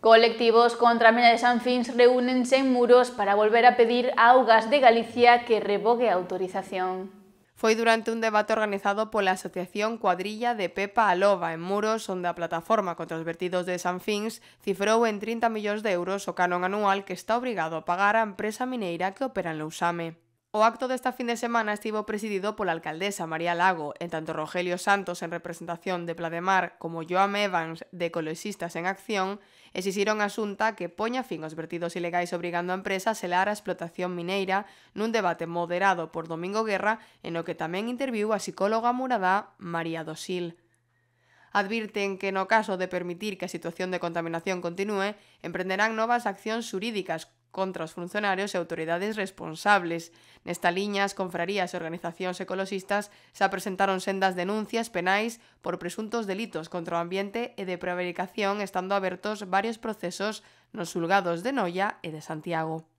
Colectivos contra mina de Sanfins reúnense en Muros para volver a pedir a Augas de Galicia que revogue autorización. Fue durante un debate organizado por la Asociación Cuadrilla de Pepa Aloba en Muros, donde la plataforma contra los vertidos de Sanfins cifró en 30 millones de euros o canon anual que está obligado a pagar a empresa mineira que opera en la USAME. O acto desta fin de semana estivo presidido pola alcaldesa María Lago, en tanto Rogelio Santos en representación de Plademar como Joam Evans de Ecoloxistas en Acción exixiron a Xunta que poña fin aos vertidos ilegais obrigando a empresa a selar a explotación mineira nun debate moderado por Domingo Guerra en o que tamén interviu a psicóloga muradá María Dosil. Advirten que no caso de permitir que a situación de contaminación continúe, emprenderán novas accións xurídicas contra os funcionarios e autoridades responsables. Nesta liña, as confrarías e organizacións ecoloxistas xa presentaron sendas denuncias penais por presuntos delitos contra o ambiente e de prevaricación estando abertos varios procesos nos sulgados de Noia e de Santiago.